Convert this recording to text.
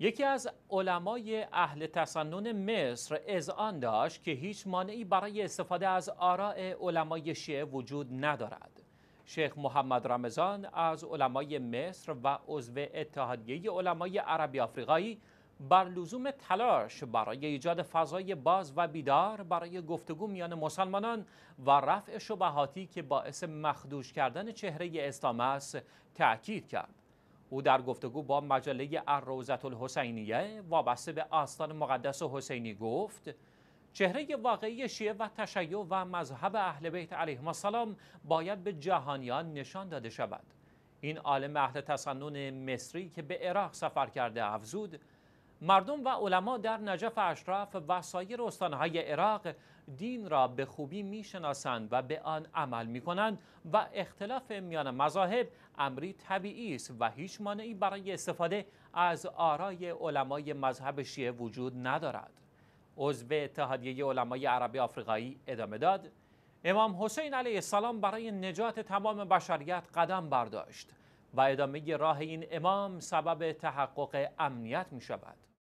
یکی از علمای اهل تسنن مصر اذعان داشت که هیچ مانعی برای استفاده از آراء علمای شیعه وجود ندارد شیخ محمد رمضان از علمای مصر و عضو اتحادیه علمای عربی آفریقایی بر لزوم تلاش برای ایجاد فضای باز و بیدار برای گفتگو میان مسلمانان و رفع شبهاتی که باعث مخدوش کردن چهره اسلام است تاکید کرد او در گفتگو با مجله اروزت الحسینیه وابسته به آستان مقدس حسینی گفت چهره واقعی شیعه و تشیع و مذهب اهل بیت علیهم السلام باید به جهانیان نشان داده شود این عالم اهل تصنن مصری که به عراق سفر کرده افزود مردم و علما در نجف اشراف و سایر استانهای عراق دین را به خوبی میشناسند و به آن عمل می کنند و اختلاف میان مذاهب امری طبیعی است و هیچ مانعی برای استفاده از آرای علمای مذهب شیعه وجود ندارد. عضو اتحادیه علمای عربی آفریقایی ادامه داد امام حسین علیه السلام برای نجات تمام بشریت قدم برداشت و ادامه راه این امام سبب تحقق امنیت می شود.